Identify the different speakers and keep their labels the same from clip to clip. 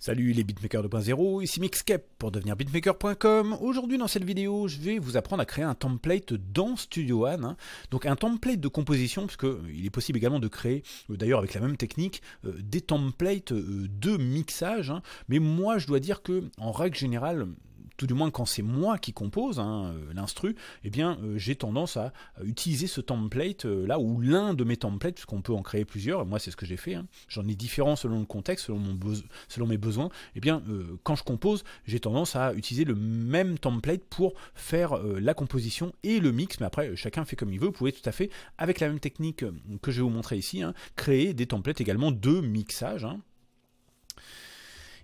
Speaker 1: Salut les beatmakers 2.0, ici Mixcape pour devenir beatmaker.com. Aujourd'hui dans cette vidéo, je vais vous apprendre à créer un template dans Studio One. Hein. Donc un template de composition, parce euh, il est possible également de créer, euh, d'ailleurs avec la même technique, euh, des templates de mixage. Hein. Mais moi je dois dire que en règle générale, tout du moins quand c'est moi qui compose hein, euh, l'instru, eh bien euh, j'ai tendance à utiliser ce template euh, là ou l'un de mes templates, puisqu'on peut en créer plusieurs, moi c'est ce que j'ai fait, hein, j'en ai différents selon le contexte, selon, mes besoins, eh bien quand je compose, j'ai tendance à utiliser le même template pour faire la composition et le mix, mais après chacun fait comme il veut, vous pouvez tout à fait, avec la même technique que je vais vous montrer ici, hein, créer des templates également de mixage.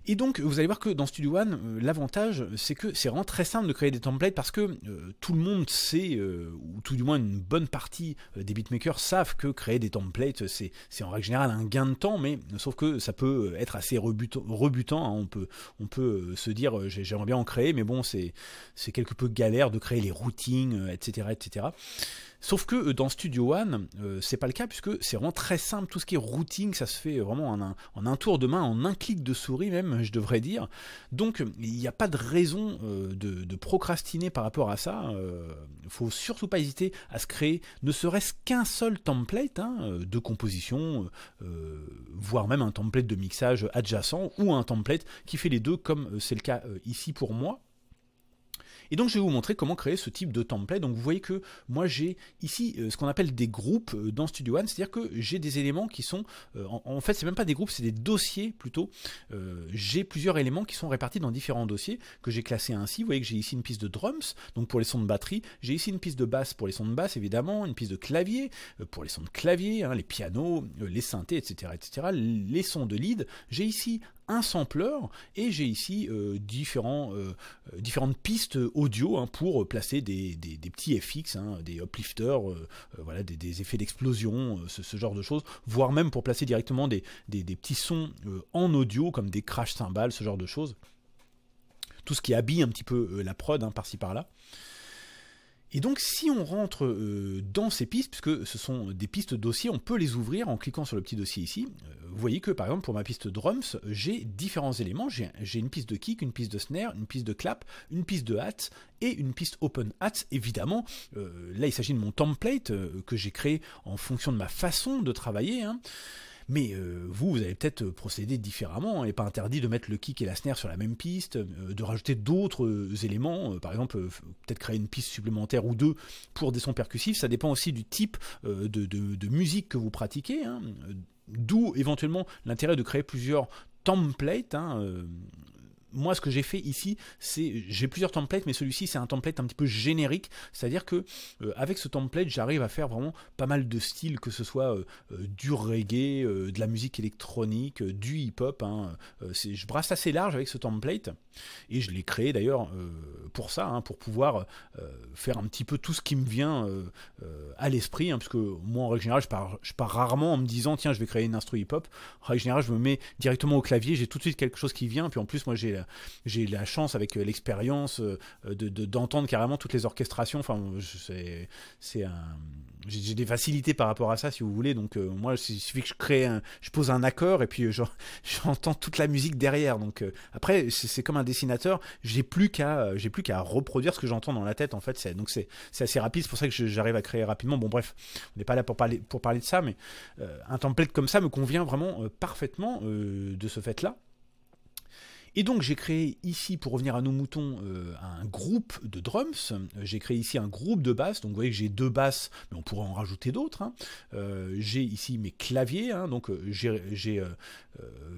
Speaker 1: Et donc, vous allez voir que dans Studio One, euh, l'avantage, c'est que c'est vraiment très simple de créer des templates parce que euh, tout le monde sait, euh, ou tout du moins une bonne partie des beatmakers savent que créer des templates, c'est en règle générale un gain de temps, mais sauf que ça peut être assez rebutant. Hein. on, peut, se dire, j'aimerais bien en créer, mais bon, c'est quelque peu galère de créer les routings, etc. etc. Sauf que dans Studio One, c'est pas le cas puisque c'est vraiment très simple. Tout ce qui est routing, ça se fait vraiment en un tour de main, en un clic de souris même je devrais dire. Donc il n'y a pas de raison euh, de, procrastiner par rapport à ça. Il euh, faut surtout pas hésiter à se créer ne serait-ce qu'un seul template hein, euh, de composition, voire même un template de mixage adjacent ou un template qui fait les deux comme c'est le cas ici pour moi. Et donc je vais vous montrer comment créer ce type de template. Donc vous voyez que moi j'ai ici euh, ce qu'on appelle des groupes euh, dans Studio One, c'est-à-dire que j'ai des éléments qui sont, euh, en, fait c'est même pas des groupes, c'est des dossiers plutôt. j'ai plusieurs éléments qui sont répartis dans différents dossiers que j'ai classés ainsi. Vous voyez que j'ai ici une piste de drums, donc pour les sons de batterie, j'ai ici une piste de basse pour les sons de basse évidemment, une piste de clavier pour les sons de clavier, hein, les pianos, les synthés, etc., etc., les sons de lead. J'ai ici un sampleur et j'ai ici euh, différents, euh, euh, différentes pistes audio hein, pour placer des, petits FX, hein, des uplifters, voilà, des, effets d'explosion, ce, genre de choses, voire même pour placer directement des, petits sons en audio comme des crash cymbales, ce genre de choses. Tout ce qui habille un petit peu la prod hein, par-ci par-là. Et donc si on rentre euh, dans ces pistes, puisque ce sont des pistes dossiers, on peut les ouvrir en cliquant sur le petit dossier ici. Euh, vous voyez que par exemple pour ma piste drums, j'ai différents éléments. J'ai une piste de kick, une piste de snare, une piste de clap, une piste de hat et une piste open hat. Évidemment, euh, là il s'agit de mon template que j'ai créé en fonction de ma façon de travailler. Hein. Mais euh, vous, vous allez peut-être procéder différemment. Il n'est pas interdit de mettre le kick et la snare sur la même piste, euh, de rajouter d'autres euh, éléments, par exemple, peut-être créer une piste supplémentaire ou deux pour des sons percussifs. Ça dépend aussi du type de, musique que vous pratiquez. Hein. D'où éventuellement l'intérêt de créer plusieurs templates. Hein, moi, ce que j'ai fait ici, c'est j'ai plusieurs templates, mais celui-ci c'est un template un petit peu générique, c'est-à-dire que euh, avec ce template, j'arrive à faire vraiment pas mal de styles, que ce soit euh, euh, du reggae, de la musique électronique, du hip-hop. Hein. je brasse assez large avec ce template et je l'ai créé d'ailleurs pour ça, hein, pour pouvoir faire un petit peu tout ce qui me vient à l'esprit, hein, parce que moi en règle générale, je pars, je pars rarement en me disant tiens, je vais créer une instru hip-hop. En règle générale, je me mets directement au clavier, j'ai tout de suite quelque chose qui vient, puis en plus, moi j'ai euh, j'ai la chance avec euh, l'expérience euh, d'entendre carrément toutes les orchestrations. Enfin, c'est un j'ai des facilités par rapport à ça si vous voulez donc moi il suffit que je crée un, je pose un accord et puis genre j'entends toute la musique derrière donc après c'est comme un dessinateur j'ai plus qu'à j'ai plus qu'à reproduire ce que j'entends dans la tête en fait c'est donc c'est assez rapide c'est pour ça que j'arrive à créer rapidement bon bref on n'est pas là pour parler pour parler de ça mais un template comme ça me convient vraiment parfaitement de ce fait là et donc j'ai créé ici, pour revenir à nos moutons, euh, un groupe de drums. Euh, j'ai créé ici un groupe de basses. Donc vous voyez que j'ai deux basses, mais on pourrait en rajouter d'autres. Hein. Euh, j'ai ici mes claviers. Hein. Donc j'ai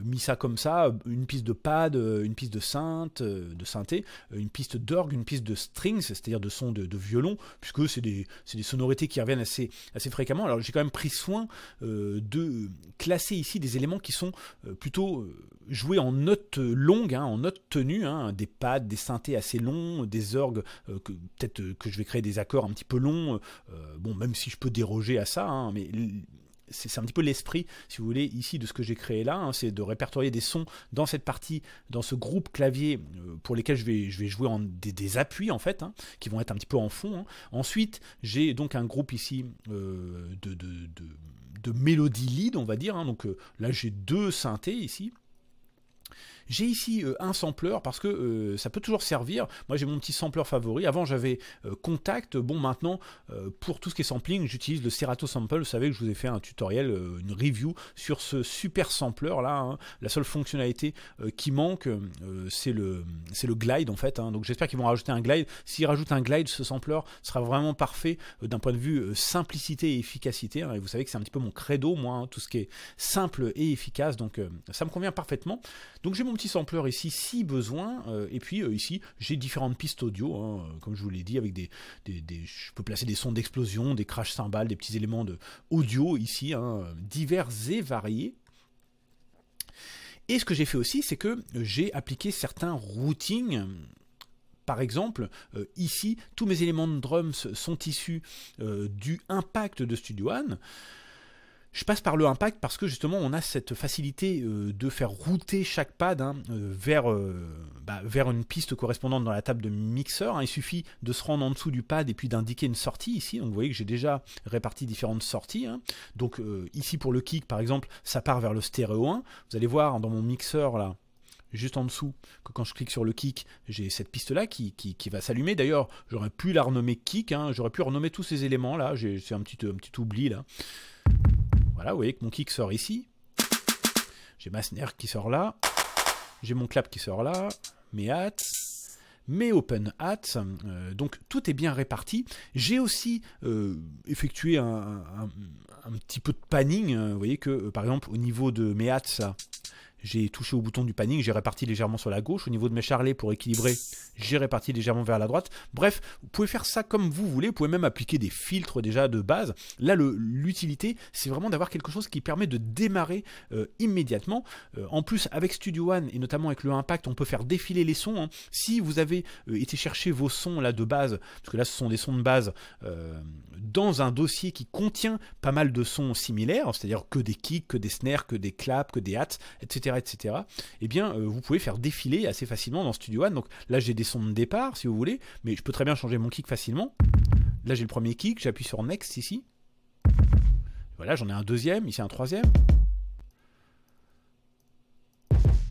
Speaker 1: mis ça comme ça, une piste de pad, une piste de synth, de synthé, une piste d'orgue, une piste de strings, c'est-à-dire de son de, violon, puisque c'est des, sonorités qui reviennent assez, assez fréquemment. Alors j'ai quand même pris soin de classer ici des éléments qui sont plutôt Jouer en notes longues, hein, en notes tenues, hein, des pads, des synthés assez longs, des orgues, euh, que, peut-être euh, que je vais créer des accords un petit peu longs, euh, bon, même si je peux déroger à ça, hein, mais c'est, un petit peu l'esprit, si vous voulez, ici de ce que j'ai créé là, c'est de répertorier des sons dans cette partie, dans ce groupe clavier pour lesquels je vais, je vais jouer en, des, appuis en fait, qui vont être un petit peu en fond. Ensuite, j'ai donc un groupe ici de, de, de mélodie lead, on va dire. Donc là, j'ai deux synthés ici. J'ai ici euh, un sampleur parce que euh, ça peut toujours servir. Moi j'ai mon petit sampleur favori. Avant j'avais euh, Contact. Bon maintenant pour tout ce qui est sampling j'utilise le Serato Sample. Vous savez que je vous ai fait un tutoriel, une review sur ce super sampleur là. Hein. La seule fonctionnalité qui manque c'est le, le glide en fait. Hein. Donc j'espère qu'ils vont rajouter un glide. S'ils rajoutent un glide ce sampleur sera vraiment parfait d'un point de vue simplicité et efficacité. Hein. Et vous savez que c'est un petit peu mon credo moi, tout ce qui est simple et efficace. Donc ça me convient parfaitement. Donc j'ai petit sampler ici si besoin. Euh, et puis euh, ici, j'ai différentes pistes audio, hein, euh, comme je vous l'ai dit, avec des, Je peux placer des sons d'explosion, des crash cymbales, des petits éléments de audio ici, hein, divers et variés. Et ce que j'ai fait aussi, c'est que j'ai appliqué certains routings. Par exemple, ici, tous mes éléments de drums sont issus du impact de Studio One. Je passe par le impact parce que justement on a cette facilité euh, de faire router chaque pad hein, euh, vers, euh, bah, vers une piste correspondante dans la table de mixeur. Il suffit de se rendre en dessous du pad et puis d'indiquer une sortie ici. Donc vous voyez que j'ai déjà réparti différentes sorties. Hein. Donc ici pour le kick par exemple, ça part vers le stéréo 1. Vous allez voir hein, dans mon mixeur là, juste en dessous, que quand je clique sur le kick, j'ai cette piste-là qui, qui, va s'allumer. D'ailleurs, j'aurais pu la renommer kick, j'aurais pu renommer tous ces éléments-là, c'est un petit, un petit oubli là. Voilà, vous voyez que mon kick sort ici. J'ai ma snare qui sort là. J'ai mon clap qui sort là. Mes hats mes open hats. Euh, donc tout est bien réparti. J'ai aussi euh, effectué un, un, petit peu de panning. Euh, vous voyez que par exemple au niveau de mes hats, j'ai touché au bouton du panning, j'ai réparti légèrement sur la gauche. Au niveau de mes charlets, pour équilibrer, j'ai réparti légèrement vers la droite. Bref, vous pouvez faire ça comme vous voulez. Vous pouvez même appliquer des filtres déjà de base. Là, l'utilité, c'est vraiment d'avoir quelque chose qui permet de démarrer euh, immédiatement. Euh, en plus, avec Studio One et notamment avec le Impact, on peut faire défiler les sons. Hein. Si vous avez euh, été chercher vos sons là de base, parce que là, ce sont des sons de base dans un dossier qui contient pas mal de sons similaires, c'est-à-dire que des kicks, que des snares, que des claps, que des hats, etc etc., et eh bien, euh, vous pouvez faire défiler assez facilement dans Studio One. Donc là, j'ai des sons de départ, si vous voulez, mais je peux très bien changer mon kick facilement. Là, j'ai le premier kick, j'appuie sur Next ici. Voilà, j'en ai un deuxième, ici un troisième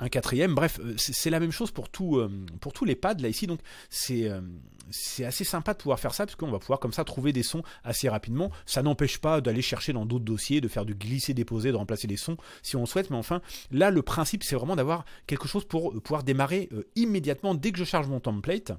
Speaker 1: un quatrième. Bref, euh, c'est la même chose pour, euh, pour tous les pads là ici. Donc euh, c'est assez sympa de pouvoir faire ça, parce qu'on va pouvoir comme ça trouver des sons assez rapidement. Ça n'empêche pas d'aller chercher dans d'autres dossiers, de faire du glisser-déposer, de remplacer les sons si on souhaite. Mais enfin, là, le principe, c'est vraiment d'avoir quelque chose pour pouvoir démarrer immédiatement dès que je charge mon template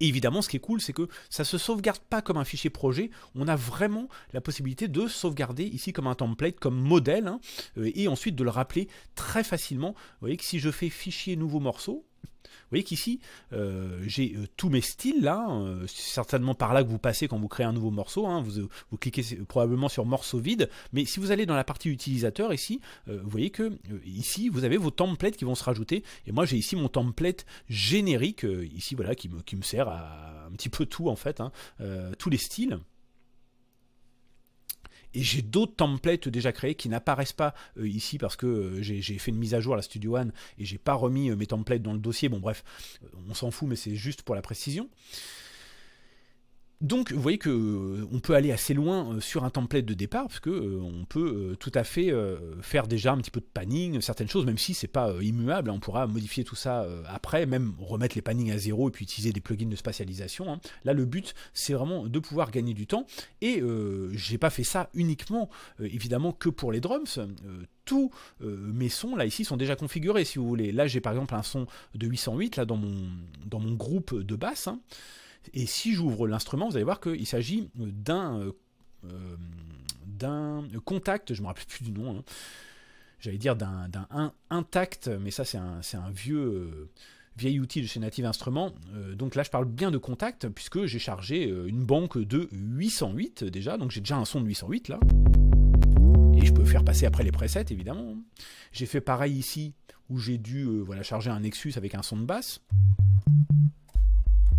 Speaker 1: évidemment, ce qui est cool, c'est que ça ne se sauvegarde pas comme un fichier projet. On a vraiment la possibilité de sauvegarder ici comme un template, comme modèle, hein, euh, et ensuite de le rappeler très facilement. Vous voyez que si je fais fichier nouveau morceau, vous voyez qu'ici, euh, j'ai euh, tous mes styles là. Hein, euh, c'est certainement par là que vous passez quand vous créez un nouveau morceau. Hein, vous, cliquez probablement sur morceau vide. Mais si vous allez dans la partie utilisateur ici, vous voyez que ici, vous avez vos templates qui vont se rajouter. Et moi, j'ai ici mon template générique, ici, voilà, qui me, sert à un petit peu tout en fait, hein, tous les styles. Et j'ai d'autres templates déjà créés qui n'apparaissent pas euh, ici parce que euh, j'ai fait une mise à jour à la Studio One et j'ai pas remis euh, mes templates dans le dossier. Bon bref, on s'en fout, mais c'est juste pour la précision. Donc vous voyez que euh, on peut aller assez loin euh, sur un template de départ parce que euh, on peut tout à fait faire déjà un petit peu de panning, certaines choses, même si c'est pas immuable, hein. on pourra modifier tout ça après, même remettre les pannings à zéro et puis utiliser des plugins de spatialisation. Hein. Là le but c'est vraiment de pouvoir gagner du temps et j'ai pas fait ça uniquement évidemment que pour les drums tous mes sons là ici sont déjà configurés si vous voulez. Là j'ai par exemple un son de 808 là dans mon dans mon groupe de basse. Hein. Et si j'ouvre l'instrument, vous allez voir qu'il s'agit euh, euh, euh, d'un contact, je me rappelle plus du nom, hein. j'allais dire d'un intact, mais ça c'est un, vieux vieil outil de chez Native Instruments. donc là je parle bien de contact, puisque j'ai chargé une banque de 808 déjà, donc j'ai déjà un son de 808 là. Et je peux faire passer après les presets évidemment. Hein. J'ai fait pareil ici, où j'ai dû voilà, charger un Nexus avec un son de basse.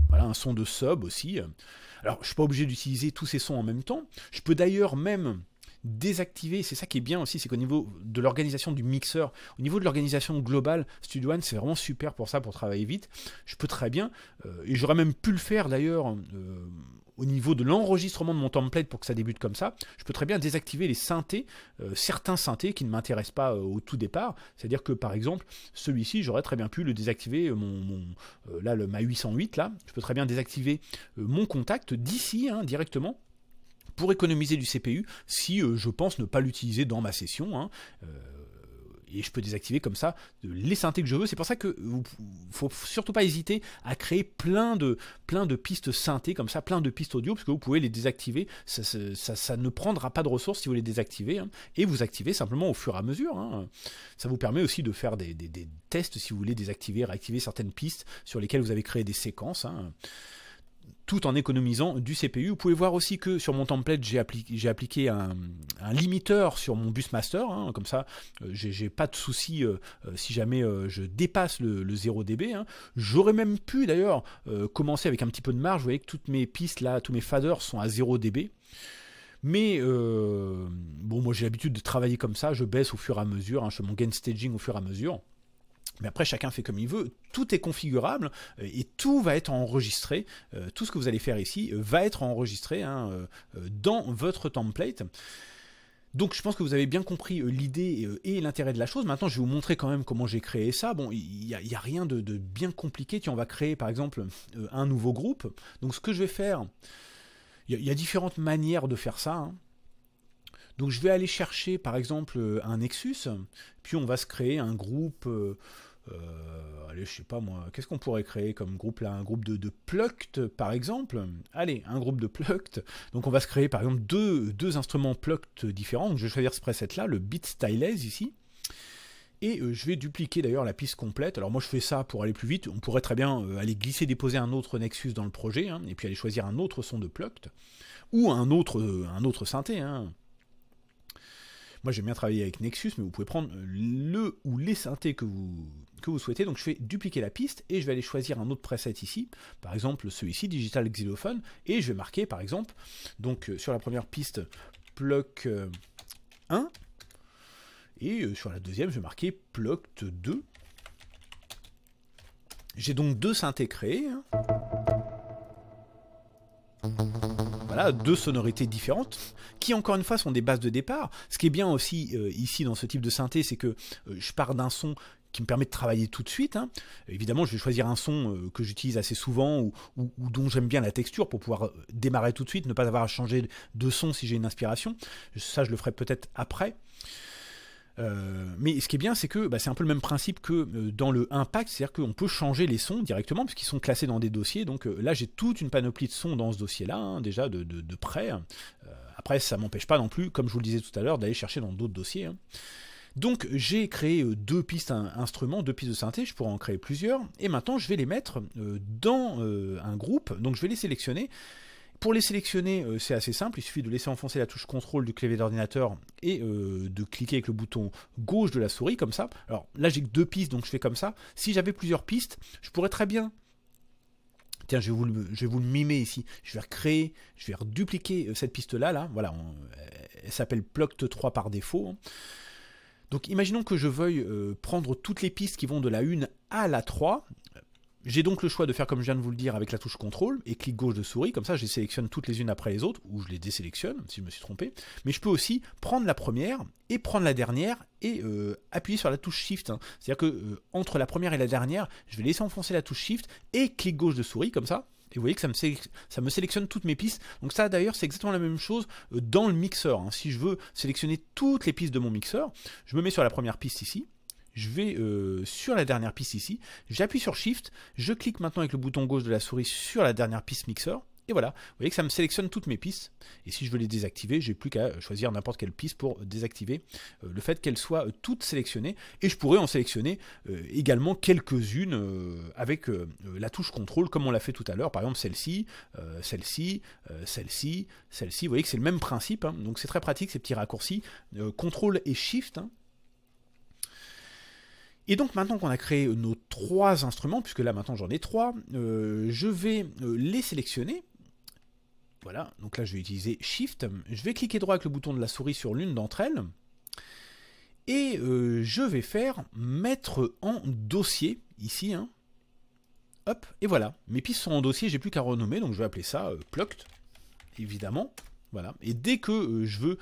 Speaker 1: Voilà, un son de sub aussi. Alors, je suis pas obligé d'utiliser tous ces sons en même temps. Je peux d'ailleurs même désactiver, c'est ça qui est bien aussi, c'est qu'au niveau de l'organisation du mixeur, au niveau de l'organisation globale, Studio One, c'est vraiment super pour ça, pour travailler vite. Je peux très bien, euh, et j'aurais même pu le faire d'ailleurs euh, au niveau de l'enregistrement de mon template pour que ça débute comme ça, je peux très bien désactiver les synthés, euh, certains synthés qui ne m'intéressent pas euh, au tout départ. C'est-à-dire que par exemple, celui-ci, j'aurais très bien pu le désactiver, euh, mon, là, le, ma 808, là, je peux très bien désactiver mon contact d'ici hein, directement pour économiser du CPU si je pense ne pas l'utiliser dans ma session. Hein et je peux désactiver comme ça les synthés que je veux. C'est pour ça que vous, faut surtout pas hésiter à créer plein de, plein de pistes synthées comme ça, plein de pistes audio, parce que vous pouvez les désactiver. Ça, ne prendra pas de ressources si vous les désactivez, hein. et vous activez simplement au fur et à mesure. Hein. Ça vous permet aussi de faire des, tests si vous voulez désactiver, réactiver certaines pistes sur lesquelles vous avez créé des séquences. Hein tout en économisant du CPU. Vous pouvez voir aussi que sur mon template, j'ai appliqué, un, limiteur sur mon bus master, hein, comme ça, euh, j'ai pas de souci euh, euh, si jamais je dépasse le, 0 dB. Hein. J'aurais même pu d'ailleurs commencer avec un petit peu de marge. Vous voyez que toutes mes pistes là, tous mes faders sont à 0 dB. Mais bon, moi j'ai l'habitude de travailler comme ça, je baisse au fur et à mesure, hein. je fais mon gain staging au fur et à mesure. Mais après, chacun fait comme il veut. Tout est configurable euh, et tout va être enregistré. Euh, tout ce que vous allez faire ici euh, va être enregistré hein, dans votre template. Donc je pense que vous avez bien compris l'idée et l'intérêt de la chose. Maintenant, je vais vous montrer quand même comment j'ai créé ça. Bon, il n'y a, rien de, bien compliqué. qui on va créer par exemple un nouveau groupe. Donc ce que je vais faire, il y, a différentes manières de faire ça. Hein. Donc je vais aller chercher par exemple euh, un Nexus, puis on va se créer un groupe. Euh, euh, allez, je sais pas moi, qu'est-ce qu'on pourrait créer comme groupe là Un groupe de, de plucked, par exemple Allez, un groupe de plucked. Donc on va se créer par exemple deux, instruments plucked différents. je vais choisir ce preset-là, le Beat Stylez ici. Et je vais dupliquer d'ailleurs la piste complète. Alors moi je fais ça pour aller plus vite. On pourrait très bien aller glisser, déposer un autre Nexus dans le projet, hein, et puis aller choisir un autre son de plucked, ou un autre, un autre synthé. Hein. Moi j'aime bien travailler avec Nexus, mais vous pouvez prendre euh, le ou les synthés que vous, que vous souhaitez. Donc je fais dupliquer la piste et je vais aller choisir un autre preset ici, par exemple celui-ci, Digital Xylophone, et je vais marquer par exemple, donc euh, sur la première piste, Pluck euh, 1, et sur la deuxième je vais marquer Pluck 2. J'ai donc deux synthés créés. Hein. deux sonorités différentes, qui encore une fois sont des bases de départ. Ce qui est bien aussi euh, ici dans ce type de synthé, c'est que euh, je pars d'un son qui me permet de travailler tout de suite. Hein. Évidemment, je vais choisir un son euh, que j'utilise assez souvent ou, ou dont j'aime bien la texture pour pouvoir démarrer tout de suite, ne pas avoir à changer de son si j'ai une inspiration. Ça, je le ferai peut-être après. Euh, mais ce qui est bien, c'est que bah, c'est un peu le même principe que euh, dans le Impact, c'est-à-dire qu'on peut changer les sons directement, puisqu'ils sont classés dans des dossiers. Donc euh, là, j'ai toute une panoplie de sons dans ce dossier-là, hein, déjà de, près. après, ça m'empêche pas non plus, comme je vous le disais tout à l'heure, d'aller chercher dans d'autres dossiers. Hein. Donc j'ai créé deux pistes instruments, deux pistes de synthé, je pourrais en créer plusieurs, et maintenant je vais les mettre dans un groupe, donc je vais les sélectionner, pour les sélectionner, euh, c'est assez simple, il suffit de laisser enfoncer la touche contrôle du clavier d'ordinateur et euh, de cliquer avec le bouton gauche de la souris comme ça. Alors là j'ai que deux pistes donc je fais comme ça. Si j'avais plusieurs pistes, je pourrais très bien tiens, je vais, vous le, mimer ici. Je vais recréer, je vais redupliquer euh, cette piste-là, là. Voilà, elle s'appelle Plucked 3 par défaut. Hein. Donc imaginons que je veuille prendre toutes les pistes qui vont de la 1 à la 3. J'ai donc le choix de faire comme je viens de vous le dire avec la touche contrôle et clic gauche de souris, comme ça je les sélectionne toutes les unes après les autres, ou je les désélectionne si je me suis trompé, mais je peux aussi prendre la première et prendre la dernière et euh, appuyer sur la touche Shift. Hein. C'est-à-dire que euh, entre la première et la dernière, je vais laisser enfoncer la touche Shift et clic gauche de souris comme ça, et vous voyez que ça me, ça me, sélectionne toutes mes pistes. Donc ça d'ailleurs c'est exactement la même chose euh, dans le mixeur. Hein. Si je veux sélectionner toutes les pistes de mon mixeur, je me mets sur la première piste ici, je vais euh, sur la dernière piste ici, j'appuie sur Shift, je clique maintenant avec le bouton gauche de la souris sur la dernière piste mixeur, et voilà, vous voyez que ça me sélectionne toutes mes pistes. Et si je veux les désactiver, j'ai plus qu'à euh, choisir n'importe quelle piste pour désactiver euh, le fait qu'elles soient toutes sélectionnées. Et je pourrais en sélectionner également quelques-unes avec la touche contrôle comme on l'a fait tout à l'heure. Par exemple celle-ci, celle-ci, celle-ci, celle-ci. Vous voyez que c'est le même principe. Hein. Donc c'est très pratique ces petits raccourcis. contrôle et shift. Hein. Et donc maintenant qu'on a créé nos trois instruments, puisque là maintenant j'en ai trois, euh, je vais euh, les sélectionner. Voilà, donc là je vais utiliser Shift. Je vais cliquer droit avec le bouton de la souris sur l'une d'entre elles. Et euh, je vais faire mettre en dossier, ici. Hein. Hop, et voilà. Mes pistes sont en dossier, j'ai plus qu'à renommer, donc je vais appeler ça Plucked, évidemment. Voilà. Et dès que je veux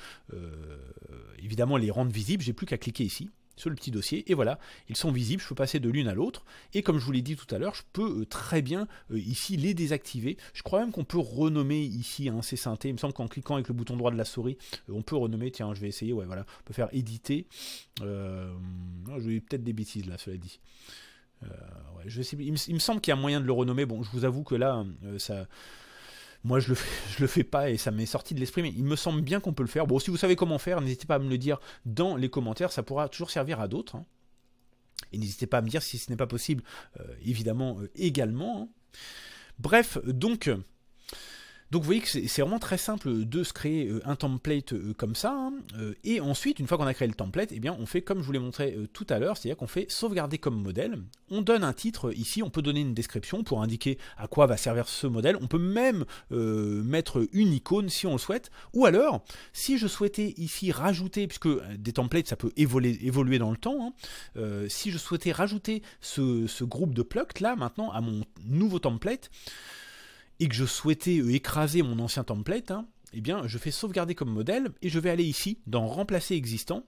Speaker 1: évidemment les rendre visibles, j'ai plus qu'à cliquer ici sur le petit dossier, et voilà, ils sont visibles, je peux passer de l'une à l'autre, et comme je vous l'ai dit tout à l'heure, je peux euh, très bien euh, ici les désactiver, je crois même qu'on peut renommer ici un hein, ces synthés, il me semble qu'en cliquant avec le bouton droit de la souris, euh, on peut renommer, tiens, je vais essayer, ouais voilà, on peut faire éditer, oh, je vais peut-être des bêtises là, cela dit. il, me, il, me, semble qu'il y a moyen de le renommer, bon, je vous avoue que là, ça... Moi, je le, fais, je le fais pas et ça m'est sorti de l'esprit, mais il me semble bien qu'on peut le faire. Bon, si vous savez comment faire, n'hésitez pas à me le dire dans les commentaires, ça pourra toujours servir à d'autres. Hein. Et n'hésitez pas à me dire si ce n'est pas possible, euh, évidemment, euh, également. Hein. Bref, donc, donc vous voyez que c'est vraiment très simple de se créer euh, un template euh, comme ça. Hein. Euh, et ensuite, une fois qu'on a créé le template, eh bien on fait comme je vous l'ai montré tout à l'heure, c'est-à-dire qu'on fait sauvegarder comme modèle. On donne un titre ici, on peut donner une description pour indiquer à quoi va servir ce modèle. On peut même mettre une icône si on le souhaite. Ou alors, si je souhaitais ici rajouter, puisque des templates ça peut évoluer, dans le temps, hein, si je souhaitais rajouter ce, groupe de plucked là maintenant à mon nouveau template, et que je souhaitais euh, écraser mon ancien template, hein, eh bien je fais sauvegarder comme modèle et je vais aller ici dans remplacer existant.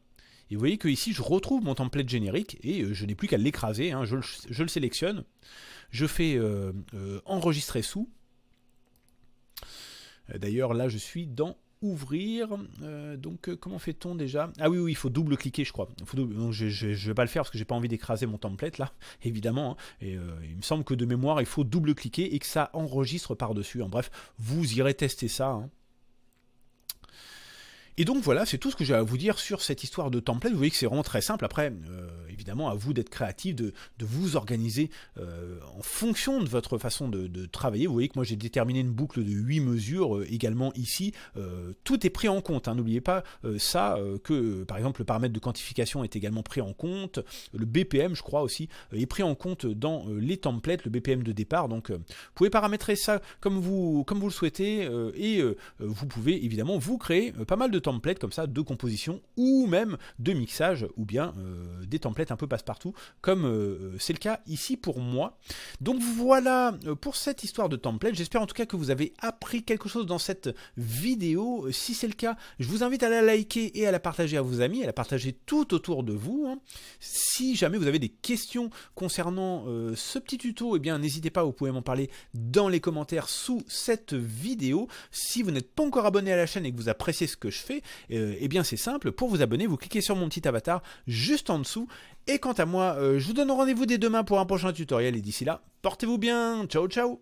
Speaker 1: Et vous voyez que ici je retrouve mon template générique et euh, je n'ai plus qu'à l'écraser, hein, je, le, je, le sélectionne, je fais euh, enregistrer sous. D'ailleurs là je suis dans ouvrir. Euh, donc, euh, comment fait-on déjà Ah oui, oui, il faut double-cliquer, je crois. donc, je ne vais pas le faire parce que j'ai pas envie d'écraser mon template là, évidemment. Hein. Et euh, il me semble que de mémoire, il faut double-cliquer et que ça enregistre par-dessus. En hein. bref, vous irez tester ça. Hein. Et donc voilà, c'est tout ce que j'ai à vous dire sur cette histoire de template. Vous voyez que c'est vraiment très simple. Après, évidemment à vous d'être créatif, de, vous organiser euh, en fonction de votre façon de, travailler. Vous voyez que moi j'ai déterminé une boucle de 8 mesures euh, également ici. Euh, tout est pris en compte, hein. n'oubliez pas ça, que par exemple le paramètre de quantification est également pris en compte, le BPM je crois aussi est pris en compte dans les templates, le BPM de départ. Donc vous pouvez paramétrer ça comme vous le souhaitez et vous pouvez évidemment vous créer pas mal de templates comme ça, de composition ou même de mixage ou bien des templates un peu passe-partout, comme euh, euh, c'est le cas ici pour moi. Donc voilà euh, pour cette histoire de template. J'espère en tout cas que vous avez appris quelque chose dans cette vidéo. Si c'est le cas, je vous invite à la liker et à la partager à vos amis, à la partager tout autour de vous. Hein. Si jamais vous avez des questions concernant ce petit tuto, eh bien n'hésitez pas, vous pouvez m'en parler dans les commentaires sous cette vidéo. Si vous n'êtes pas encore abonné à la chaîne et que vous appréciez ce que je fais, et eh bien c'est simple, pour vous abonner, vous cliquez sur mon petit avatar juste en dessous et quant à moi, euh, je vous donne rendez-vous dès demain pour un prochain tutoriel. Et d'ici là, portez-vous bien. Ciao, ciao